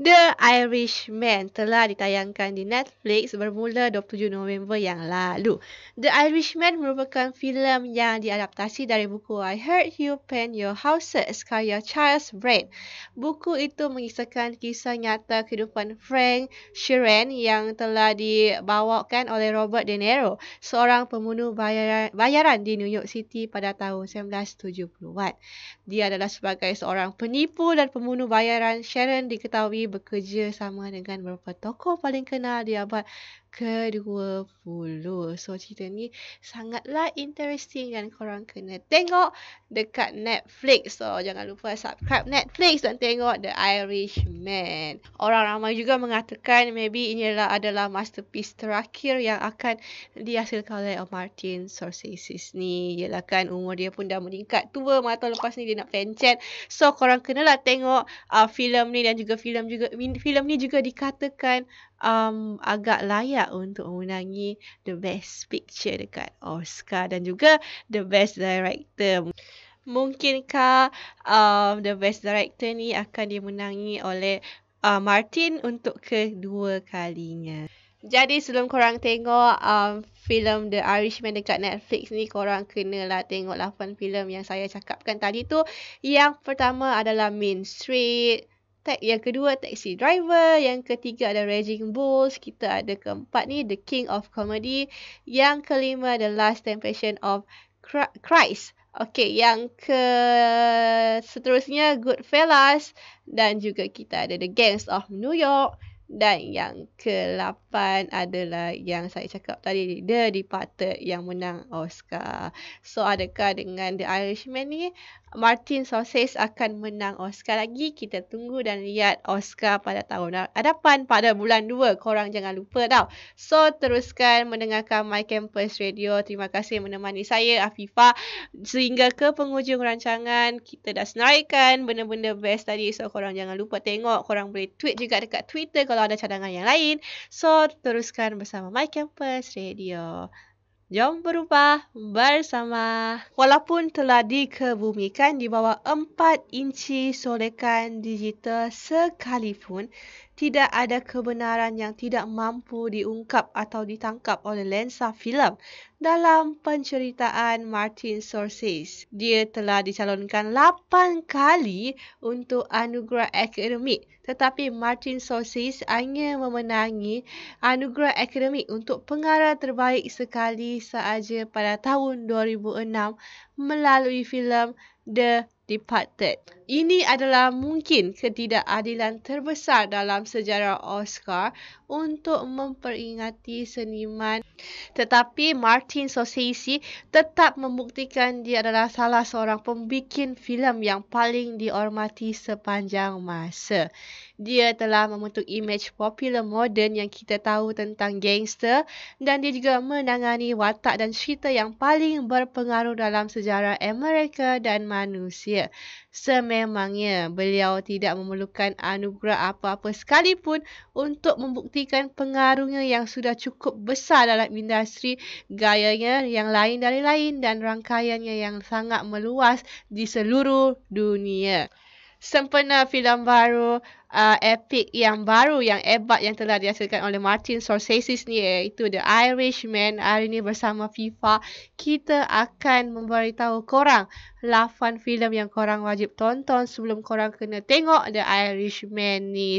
The Irishman telah ditayangkan di Netflix bermula 27 November yang lalu. The Irishman merupakan filem yang diadaptasi dari buku I Heard You Paint Your Houses karya Charles Brand. Buku itu mengisahkan kisah nyata kehidupan Frank Sheeran yang telah dibawakan oleh Robert De Niro, seorang pembunuh bayaran, bayaran di New York City pada tahun 1970-an. Dia adalah sebagai seorang penipu dan pembunuh bayaran Sharon diketahui bekerja sama dengan beberapa tokoh paling kenal di abad ke-20. So cerita ni sangatlah interesting dan korang kena tengok dekat Netflix. So jangan lupa subscribe Netflix dan tengok The Irishman. Orang ramai juga mengatakan maybe ini adalah, adalah masterpiece terakhir yang akan dihasilkan oleh Martin Scorsese ni. Yelah kan umur dia pun dah meningkat tua mata lepas ni dia nak pencet. So korang kenalah tengok uh, filem ni dan juga filem juga filem ni juga dikatakan um, agak layak untuk memenangi the best picture dekat Oscar dan juga the best director. Mungkinkah um, the best director ni akan dimenangi oleh uh, Martin untuk kedua kalinya. Jadi sebelum korang tengok um, filem The Irishman dekat Netflix ni korang kena lah tengok 8 filem yang saya cakapkan tadi tu. Yang pertama adalah Main Street, tag yang kedua taxi driver, yang ketiga ada raging bulls, kita ada keempat ni the king of comedy, yang kelima the last temptation of Christ. Okay, yang ke seterusnya Goodfellas dan juga kita ada The Gangs of New York. Dan yang ke-8 adalah yang saya cakap tadi. The dipatut yang menang Oscar. So adakah dengan The Irishman ni Martin Scorsese akan menang Oscar lagi? Kita tunggu dan lihat Oscar pada tahun hadapan pada bulan 2. Korang jangan lupa tau. So teruskan mendengarkan My Campus Radio. Terima kasih menemani saya Afifa Sehingga ke penghujung rancangan kita dah senaraikan benda-benda best tadi. So korang jangan lupa tengok. Korang boleh tweet juga dekat Twitter kalau kalau ada cadangan yang lain. So, teruskan bersama My Campus Radio. Jom berubah bersama. Walaupun telah dikebumikan di bawah 4 inci solekan digital sekalipun, tidak ada kebenaran yang tidak mampu diungkap atau ditangkap oleh lensa filem dalam penceritaan Martin Scorsese. Dia telah dicalonkan 8 kali untuk anugerah akademik tetapi Martin Scorsese hanya memenangi anugerah akademik untuk pengarah terbaik sekali sahaja pada tahun 2006 melalui filem The Departed. Ini adalah mungkin ketidakadilan terbesar dalam sejarah Oscar untuk memperingati seniman. Tetapi Martin Scorsese tetap membuktikan dia adalah salah seorang pembikin filem yang paling dihormati sepanjang masa. Dia telah membentuk imej popular moden yang kita tahu tentang gangster dan dia juga menangani watak dan cerita yang paling berpengaruh dalam sejarah Amerika dan manusia. Sememangnya, beliau tidak memerlukan anugerah apa-apa sekalipun untuk membuktikan pengaruhnya yang sudah cukup besar dalam industri gayanya yang lain dari lain dan rangkaiannya yang sangat meluas di seluruh dunia sempena filem baru uh, epic yang baru yang hebat yang telah dihasilkan oleh Martin Scorsese ni iaitu The Irishman hari ni bersama FIFA kita akan memberitahu korang 8 filem yang korang wajib tonton sebelum korang kena tengok The Irishman ni